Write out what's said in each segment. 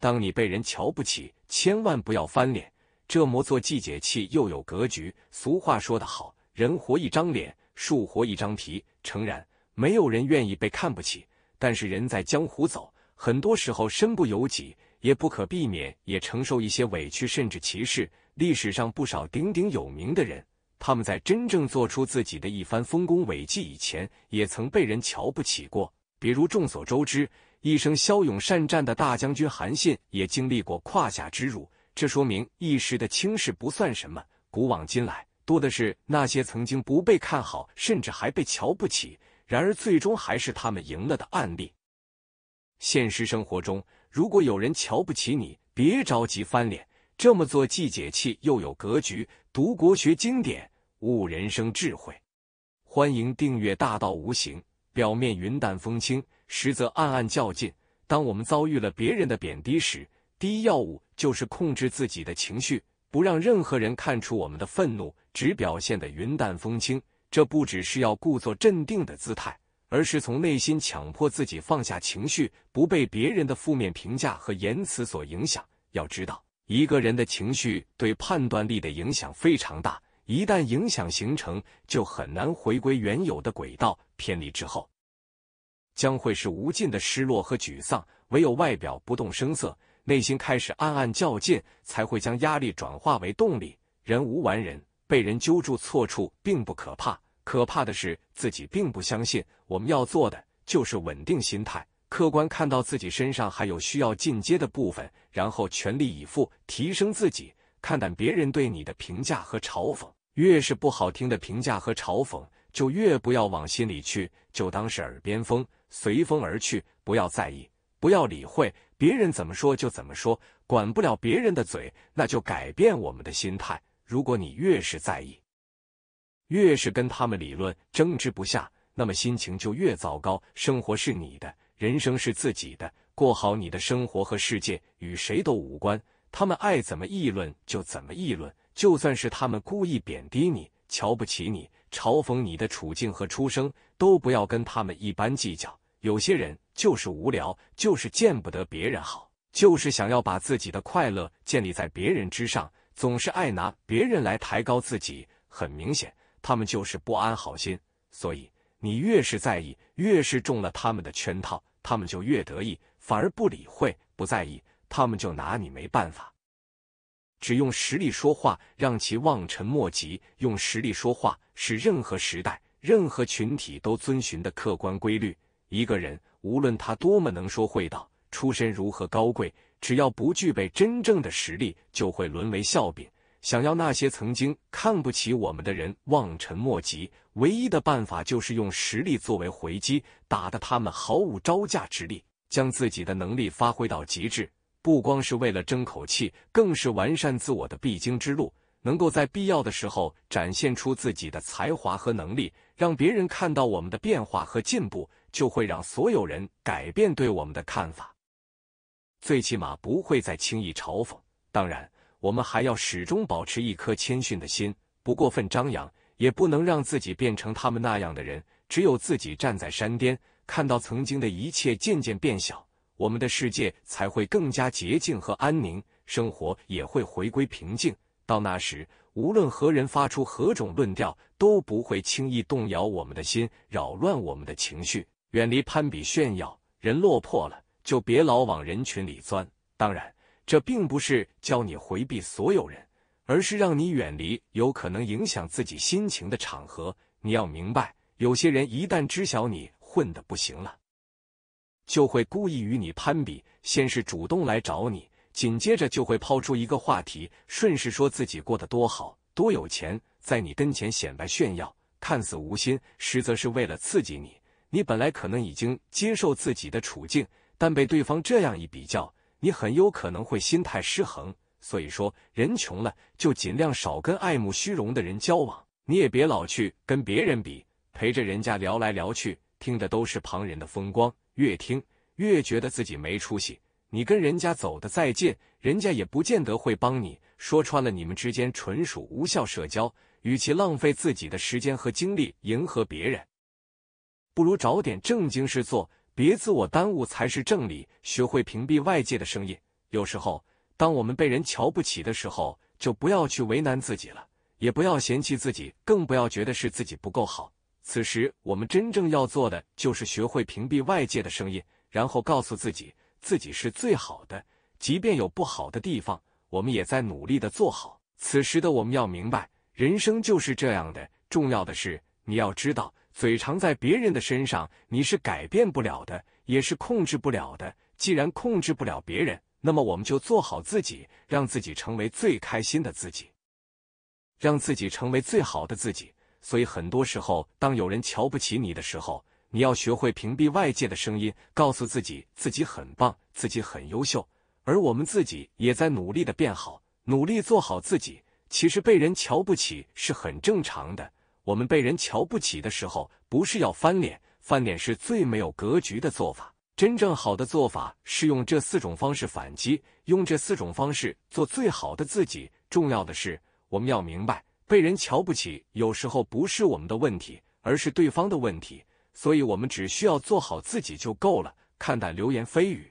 当你被人瞧不起，千万不要翻脸，这么做既解气又有格局。俗话说得好，人活一张脸，树活一张皮。诚然，没有人愿意被看不起，但是人在江湖走，很多时候身不由己，也不可避免，也承受一些委屈甚至歧视。历史上不少鼎鼎有名的人，他们在真正做出自己的一番丰功伟绩以前，也曾被人瞧不起过。比如众所周知。一生骁勇善战的大将军韩信也经历过胯下之辱，这说明一时的轻视不算什么。古往今来，多的是那些曾经不被看好，甚至还被瞧不起，然而最终还是他们赢了的案例。现实生活中，如果有人瞧不起你，别着急翻脸，这么做既解气又有格局。读国学经典，悟人生智慧，欢迎订阅《大道无形》。表面云淡风轻，实则暗暗较劲。当我们遭遇了别人的贬低时，第一要务就是控制自己的情绪，不让任何人看出我们的愤怒，只表现的云淡风轻。这不只是要故作镇定的姿态，而是从内心强迫自己放下情绪，不被别人的负面评价和言辞所影响。要知道，一个人的情绪对判断力的影响非常大，一旦影响形成，就很难回归原有的轨道。偏离之后，将会是无尽的失落和沮丧。唯有外表不动声色，内心开始暗暗较劲，才会将压力转化为动力。人无完人，被人揪住错处并不可怕，可怕的是自己并不相信。我们要做的就是稳定心态，客观看到自己身上还有需要进阶的部分，然后全力以赴提升自己。看淡别人对你的评价和嘲讽，越是不好听的评价和嘲讽。就越不要往心里去，就当是耳边风，随风而去，不要在意，不要理会别人怎么说就怎么说，管不了别人的嘴，那就改变我们的心态。如果你越是在意，越是跟他们理论争执不下，那么心情就越糟糕。生活是你的，人生是自己的，过好你的生活和世界与谁都无关。他们爱怎么议论就怎么议论，就算是他们故意贬低你、瞧不起你。嘲讽你的处境和出生，都不要跟他们一般计较。有些人就是无聊，就是见不得别人好，就是想要把自己的快乐建立在别人之上，总是爱拿别人来抬高自己。很明显，他们就是不安好心。所以你越是在意，越是中了他们的圈套，他们就越得意，反而不理会、不在意，他们就拿你没办法。只用实力说话，让其望尘莫及。用实力说话，是任何时代、任何群体都遵循的客观规律。一个人无论他多么能说会道，出身如何高贵，只要不具备真正的实力，就会沦为笑柄。想要那些曾经看不起我们的人望尘莫及，唯一的办法就是用实力作为回击，打得他们毫无招架之力。将自己的能力发挥到极致。不光是为了争口气，更是完善自我的必经之路。能够在必要的时候展现出自己的才华和能力，让别人看到我们的变化和进步，就会让所有人改变对我们的看法。最起码不会再轻易嘲讽。当然，我们还要始终保持一颗谦逊的心，不过分张扬，也不能让自己变成他们那样的人。只有自己站在山巅，看到曾经的一切渐渐变小。我们的世界才会更加洁净和安宁，生活也会回归平静。到那时，无论何人发出何种论调，都不会轻易动摇我们的心，扰乱我们的情绪。远离攀比炫耀，人落魄了就别老往人群里钻。当然，这并不是教你回避所有人，而是让你远离有可能影响自己心情的场合。你要明白，有些人一旦知晓你混的不行了。就会故意与你攀比，先是主动来找你，紧接着就会抛出一个话题，顺势说自己过得多好、多有钱，在你跟前显摆炫耀，看似无心，实则是为了刺激你。你本来可能已经接受自己的处境，但被对方这样一比较，你很有可能会心态失衡。所以说，人穷了就尽量少跟爱慕虚荣的人交往，你也别老去跟别人比，陪着人家聊来聊去。听的都是旁人的风光，越听越觉得自己没出息。你跟人家走得再近，人家也不见得会帮你。说穿了，你们之间纯属无效社交。与其浪费自己的时间和精力迎合别人，不如找点正经事做，别自我耽误才是正理。学会屏蔽外界的声音。有时候，当我们被人瞧不起的时候，就不要去为难自己了，也不要嫌弃自己，更不要觉得是自己不够好。此时，我们真正要做的就是学会屏蔽外界的声音，然后告诉自己，自己是最好的。即便有不好的地方，我们也在努力的做好。此时的我们要明白，人生就是这样的。重要的是，你要知道，嘴长在别人的身上，你是改变不了的，也是控制不了的。既然控制不了别人，那么我们就做好自己，让自己成为最开心的自己，让自己成为最好的自己。所以很多时候，当有人瞧不起你的时候，你要学会屏蔽外界的声音，告诉自己自己很棒，自己很优秀。而我们自己也在努力的变好，努力做好自己。其实被人瞧不起是很正常的。我们被人瞧不起的时候，不是要翻脸，翻脸是最没有格局的做法。真正好的做法是用这四种方式反击，用这四种方式做最好的自己。重要的是，我们要明白。被人瞧不起，有时候不是我们的问题，而是对方的问题。所以我们只需要做好自己就够了。看淡流言蜚语，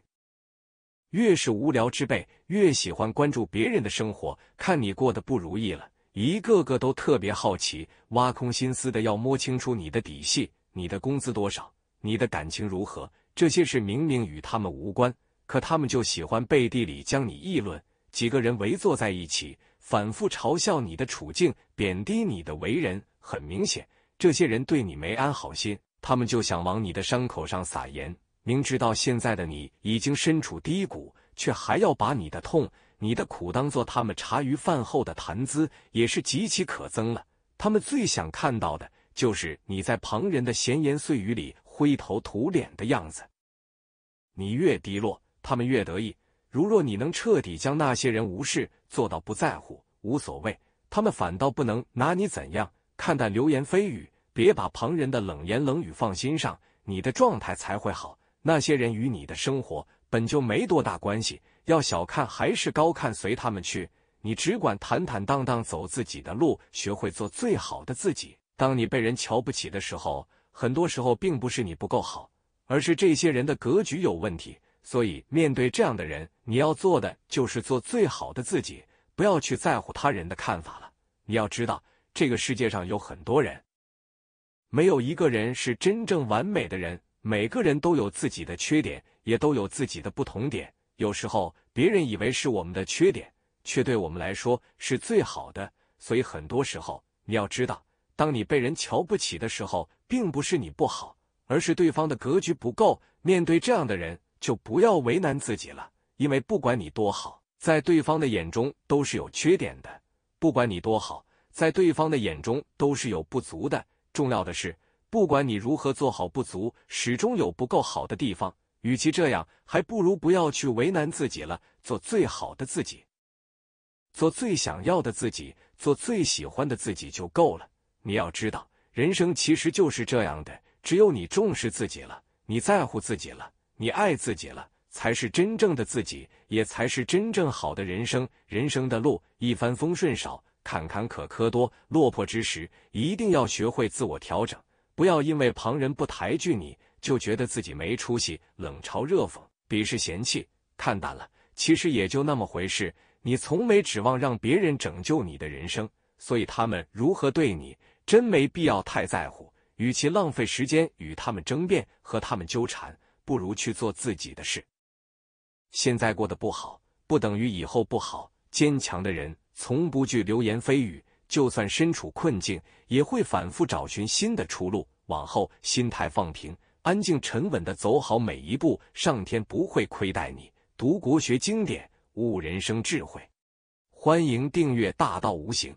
越是无聊之辈，越喜欢关注别人的生活。看你过得不如意了，一个个都特别好奇，挖空心思的要摸清楚你的底细，你的工资多少，你的感情如何。这些事明明与他们无关，可他们就喜欢背地里将你议论。几个人围坐在一起。反复嘲笑你的处境，贬低你的为人，很明显，这些人对你没安好心。他们就想往你的伤口上撒盐。明知道现在的你已经身处低谷，却还要把你的痛、你的苦当做他们茶余饭后的谈资，也是极其可憎了。他们最想看到的就是你在旁人的闲言碎语里灰头土脸的样子。你越低落，他们越得意。如若你能彻底将那些人无视，做到不在乎、无所谓，他们反倒不能拿你怎样。看待流言蜚语，别把旁人的冷言冷语放心上，你的状态才会好。那些人与你的生活本就没多大关系，要小看还是高看，随他们去。你只管坦坦荡荡走自己的路，学会做最好的自己。当你被人瞧不起的时候，很多时候并不是你不够好，而是这些人的格局有问题。所以，面对这样的人，你要做的就是做最好的自己，不要去在乎他人的看法了。你要知道，这个世界上有很多人，没有一个人是真正完美的人。每个人都有自己的缺点，也都有自己的不同点。有时候，别人以为是我们的缺点，却对我们来说是最好的。所以，很多时候，你要知道，当你被人瞧不起的时候，并不是你不好，而是对方的格局不够。面对这样的人。就不要为难自己了，因为不管你多好，在对方的眼中都是有缺点的；不管你多好，在对方的眼中都是有不足的。重要的是，不管你如何做好不足，始终有不够好的地方。与其这样，还不如不要去为难自己了，做最好的自己，做最想要的自己，做最喜欢的自己就够了。你要知道，人生其实就是这样的，只有你重视自己了，你在乎自己了。你爱自己了，才是真正的自己，也才是真正好的人生。人生的路，一帆风顺少，坎坎坷坷多。落魄之时，一定要学会自我调整，不要因为旁人不抬举你就觉得自己没出息，冷嘲热讽，鄙视嫌弃，看淡了，其实也就那么回事。你从没指望让别人拯救你的人生，所以他们如何对你，真没必要太在乎。与其浪费时间与他们争辩，和他们纠缠。不如去做自己的事。现在过得不好，不等于以后不好。坚强的人从不惧流言蜚语，就算身处困境，也会反复找寻新的出路。往后心态放平，安静沉稳的走好每一步，上天不会亏待你。读国学经典，悟人生智慧。欢迎订阅《大道无形》。